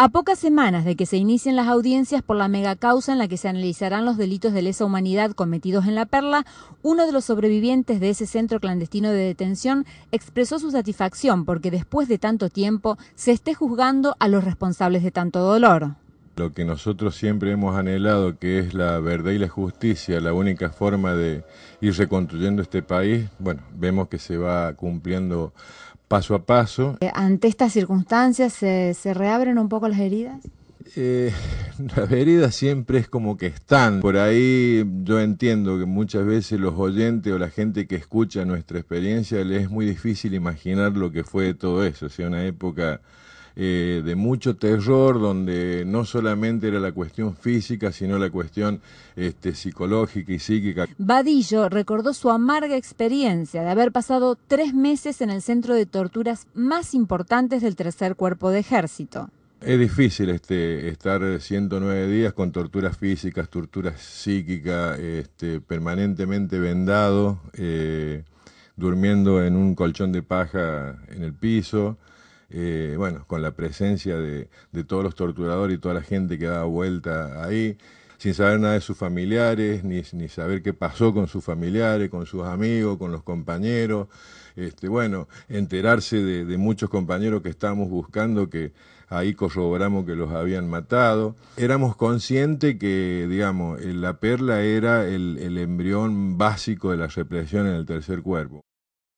A pocas semanas de que se inicien las audiencias por la mega causa en la que se analizarán los delitos de lesa humanidad cometidos en La Perla, uno de los sobrevivientes de ese centro clandestino de detención expresó su satisfacción porque después de tanto tiempo se esté juzgando a los responsables de tanto dolor. Lo que nosotros siempre hemos anhelado, que es la verdad y la justicia, la única forma de ir reconstruyendo este país, bueno, vemos que se va cumpliendo paso a paso. Eh, ¿Ante estas circunstancias se, se reabren un poco las heridas? Eh, las heridas siempre es como que están. Por ahí yo entiendo que muchas veces los oyentes o la gente que escucha nuestra experiencia les es muy difícil imaginar lo que fue todo eso. O sea, una época eh, de mucho terror, donde no solamente era la cuestión física, sino la cuestión este, psicológica y psíquica. Vadillo recordó su amarga experiencia de haber pasado tres meses en el centro de torturas más importantes del tercer cuerpo de ejército. Es difícil este, estar 109 días con torturas físicas, torturas psíquicas, este, permanentemente vendado, eh, durmiendo en un colchón de paja en el piso, eh, bueno, con la presencia de, todos los torturadores y toda la gente que daba vuelta ahí, sin saber nada de sus familiares, ni, ni saber qué pasó con sus familiares, con sus amigos, con los compañeros. Este, bueno, enterarse de, muchos compañeros que estábamos buscando que ahí corroboramos que los habían matado. Éramos conscientes que, digamos, la perla era el embrión básico de la represión en el tercer cuerpo.